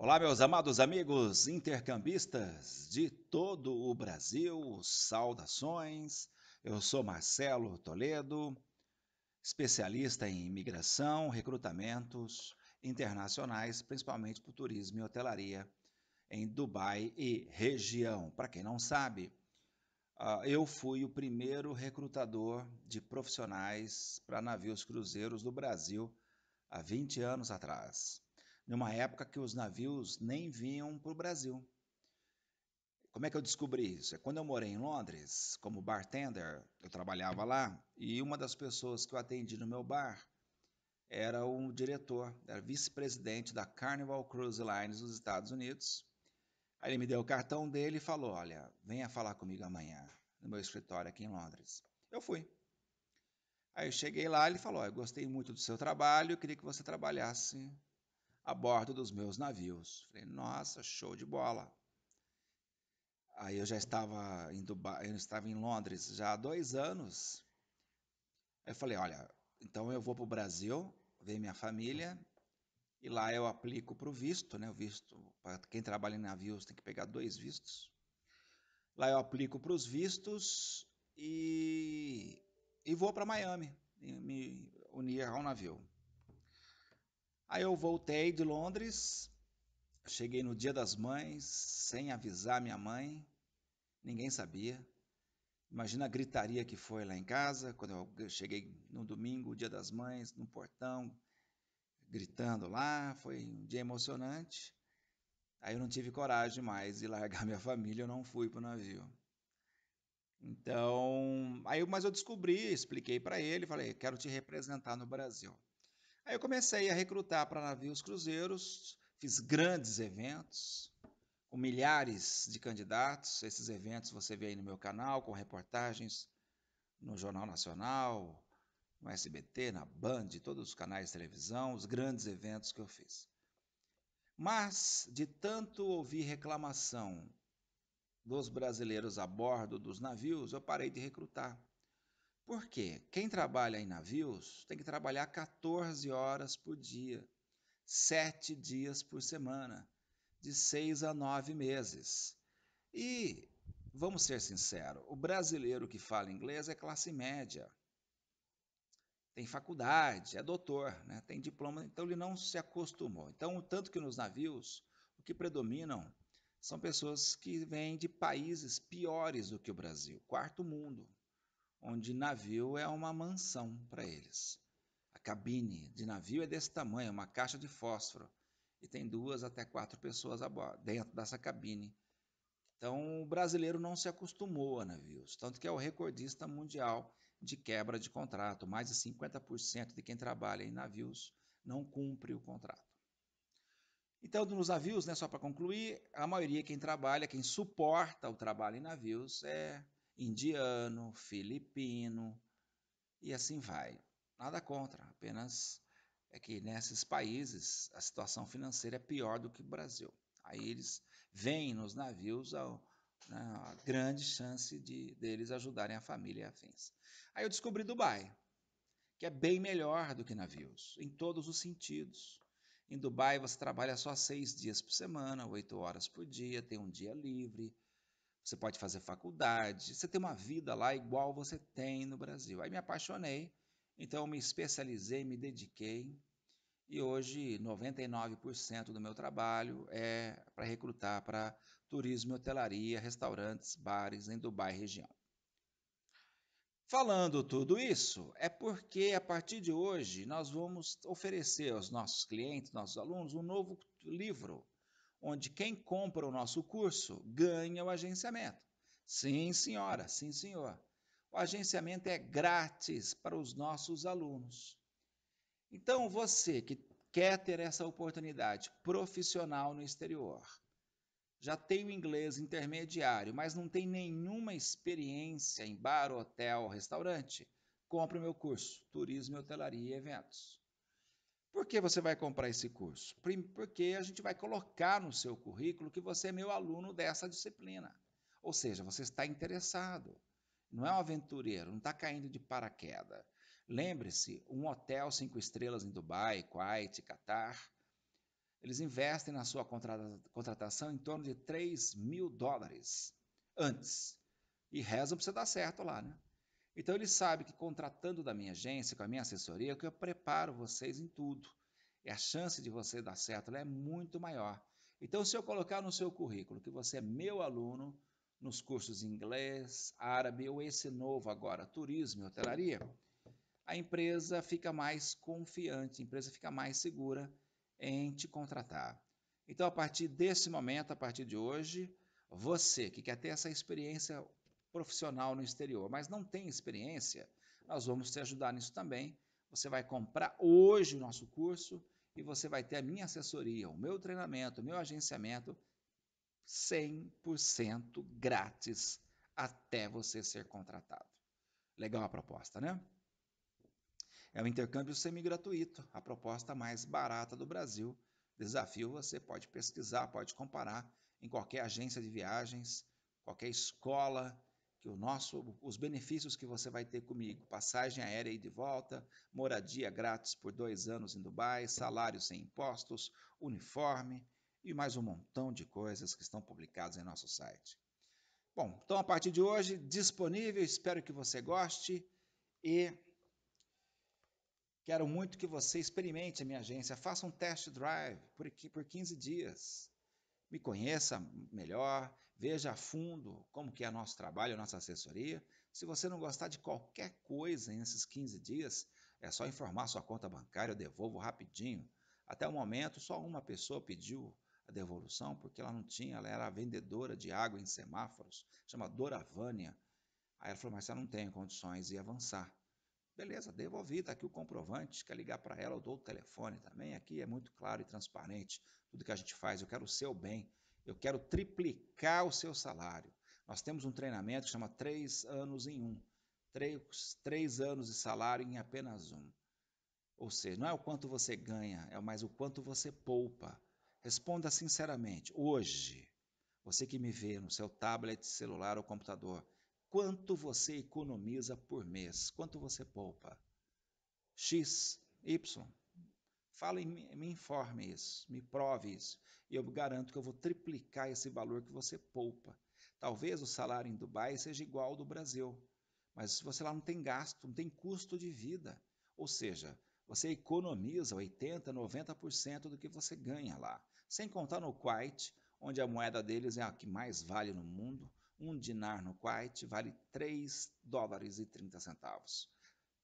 Olá, meus amados amigos intercambistas de todo o Brasil, saudações. Eu sou Marcelo Toledo, especialista em imigração, recrutamentos internacionais, principalmente para o turismo e hotelaria em Dubai e região. Para quem não sabe, ah, eu fui o primeiro recrutador de profissionais para navios cruzeiros do Brasil há 20 anos atrás numa época que os navios nem vinham para o Brasil. Como é que eu descobri isso? É quando eu morei em Londres, como bartender, eu trabalhava lá e uma das pessoas que eu atendi no meu bar era o diretor, era vice-presidente da Carnival Cruise Lines dos Estados Unidos. Aí ele me deu o cartão dele e falou: Olha, venha falar comigo amanhã no meu escritório aqui em Londres. Eu fui. Aí eu cheguei lá, e ele falou: Eu gostei muito do seu trabalho, queria que você trabalhasse a bordo dos meus navios. Falei, nossa, show de bola. Aí eu já estava em Dubai, eu estava em Londres já há dois anos. Aí eu falei, olha, então eu vou para o Brasil, ver minha família, e lá eu aplico para o visto, né? O visto, para quem trabalha em navios tem que pegar dois vistos. Lá eu aplico para os vistos e, e vou para Miami, me unir ao navio. Aí eu voltei de Londres, cheguei no Dia das Mães, sem avisar minha mãe, ninguém sabia. Imagina a gritaria que foi lá em casa, quando eu cheguei no domingo, Dia das Mães, no portão, gritando lá, foi um dia emocionante. Aí eu não tive coragem mais de largar minha família, eu não fui para o navio. Então, aí mas eu descobri, expliquei para ele, falei, quero te representar no Brasil. Aí eu comecei a recrutar para navios cruzeiros, fiz grandes eventos com milhares de candidatos. Esses eventos você vê aí no meu canal, com reportagens no Jornal Nacional, no SBT, na Band, todos os canais de televisão, os grandes eventos que eu fiz. Mas, de tanto ouvir reclamação dos brasileiros a bordo dos navios, eu parei de recrutar. Por quê? Quem trabalha em navios tem que trabalhar 14 horas por dia, 7 dias por semana, de 6 a 9 meses. E, vamos ser sinceros, o brasileiro que fala inglês é classe média. Tem faculdade, é doutor, né? tem diploma, então ele não se acostumou. Então, tanto que nos navios, o que predominam são pessoas que vêm de países piores do que o Brasil, quarto mundo onde navio é uma mansão para eles. A cabine de navio é desse tamanho, é uma caixa de fósforo, e tem duas até quatro pessoas dentro dessa cabine. Então, o brasileiro não se acostumou a navios, tanto que é o recordista mundial de quebra de contrato. Mais de 50% de quem trabalha em navios não cumpre o contrato. Então, nos navios, né, só para concluir, a maioria quem trabalha, quem suporta o trabalho em navios é indiano, filipino e assim vai. Nada contra, apenas é que nesses países a situação financeira é pior do que o Brasil. Aí eles vêm nos navios ao, né, a grande chance de deles ajudarem a família e afins. Aí eu descobri Dubai, que é bem melhor do que navios, em todos os sentidos. Em Dubai você trabalha só seis dias por semana, oito horas por dia, tem um dia livre, você pode fazer faculdade, você tem uma vida lá igual você tem no Brasil. Aí me apaixonei, então me especializei, me dediquei. E hoje 99% do meu trabalho é para recrutar para turismo, hotelaria, restaurantes, bares em Dubai região. Falando tudo isso, é porque a partir de hoje nós vamos oferecer aos nossos clientes, nossos alunos, um novo livro onde quem compra o nosso curso ganha o agenciamento. Sim, senhora, sim, senhor. O agenciamento é grátis para os nossos alunos. Então, você que quer ter essa oportunidade profissional no exterior, já tem o inglês intermediário, mas não tem nenhuma experiência em bar, hotel, restaurante, compre o meu curso Turismo, Hotelaria e Eventos. Por que você vai comprar esse curso? Porque a gente vai colocar no seu currículo que você é meu aluno dessa disciplina. Ou seja, você está interessado. Não é um aventureiro, não está caindo de paraquedas. Lembre-se, um hotel cinco estrelas em Dubai, Kuwait, Catar, eles investem na sua contratação em torno de 3 mil dólares antes. E rezam para você dar certo lá, né? Então ele sabe que contratando da minha agência, com a minha assessoria, que eu preparo vocês em tudo. E a chance de você dar certo é muito maior. Então, se eu colocar no seu currículo que você é meu aluno nos cursos de inglês, árabe ou esse novo agora, turismo e hotelaria, a empresa fica mais confiante, a empresa fica mais segura em te contratar. Então, a partir desse momento, a partir de hoje, você que quer ter essa experiência profissional no exterior, mas não tem experiência, nós vamos te ajudar nisso também. Você vai comprar hoje o nosso curso e você vai ter a minha assessoria, o meu treinamento, o meu agenciamento 100% grátis até você ser contratado. Legal a proposta, né? É um intercâmbio semi-gratuito, a proposta mais barata do Brasil. Desafio você pode pesquisar, pode comparar em qualquer agência de viagens, qualquer escola, que o nosso, os benefícios que você vai ter comigo, passagem aérea e de volta, moradia grátis por dois anos em Dubai, salário sem impostos, uniforme e mais um montão de coisas que estão publicadas em nosso site. Bom, então a partir de hoje disponível, espero que você goste e quero muito que você experimente a minha agência, faça um test drive por, por 15 dias me conheça melhor, Veja a fundo como que é nosso trabalho, nossa assessoria. Se você não gostar de qualquer coisa nesses 15 dias, é só informar sua conta bancária, eu devolvo rapidinho. Até o momento, só uma pessoa pediu a devolução porque ela não tinha, ela era vendedora de água em semáforos, chama Doravânia. Aí ela falou, mas você não tem condições de avançar. Beleza, devolvi, está aqui o comprovante, quer ligar para ela, eu dou o telefone também, aqui é muito claro e transparente tudo que a gente faz, eu quero o seu bem. Eu quero triplicar o seu salário. Nós temos um treinamento que chama Três Anos em Um. Três, três anos de salário em apenas um. Ou seja, não é o quanto você ganha, é mais o quanto você poupa. Responda sinceramente. Hoje, você que me vê no seu tablet, celular ou computador, quanto você economiza por mês? Quanto você poupa? X, Y? Fala e me informe isso, me prove isso. E eu garanto que eu vou triplicar esse valor que você poupa. Talvez o salário em Dubai seja igual ao do Brasil, mas você lá não tem gasto, não tem custo de vida. Ou seja, você economiza 80%, 90% do que você ganha lá. Sem contar no Kuwait, onde a moeda deles é a que mais vale no mundo. Um dinar no Kuwait vale 3 dólares e 30 centavos.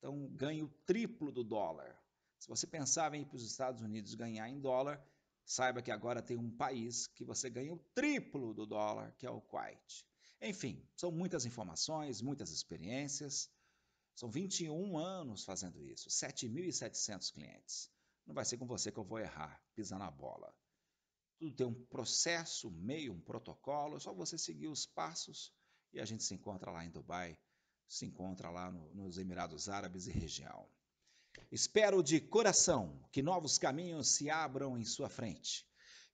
Então ganha o triplo do dólar se você pensava em ir para os Estados Unidos ganhar em dólar, saiba que agora tem um país que você ganha o triplo do dólar, que é o Kuwait. Enfim, são muitas informações, muitas experiências. São 21 anos fazendo isso, 7.700 clientes. Não vai ser com você que eu vou errar, pisar na bola. Tudo tem um processo, meio, um protocolo, é só você seguir os passos e a gente se encontra lá em Dubai, se encontra lá no, nos Emirados Árabes e região. Espero de coração que novos caminhos se abram em sua frente,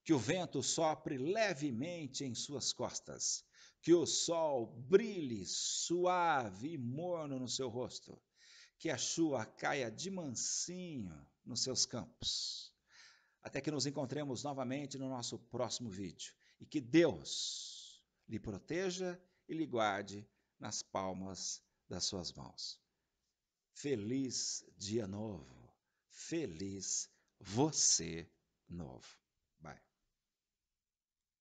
que o vento sopre levemente em suas costas, que o sol brilhe suave e morno no seu rosto, que a chuva caia de mansinho nos seus campos. Até que nos encontremos novamente no nosso próximo vídeo e que Deus lhe proteja e lhe guarde nas palmas das suas mãos. Feliz dia novo. Feliz você novo.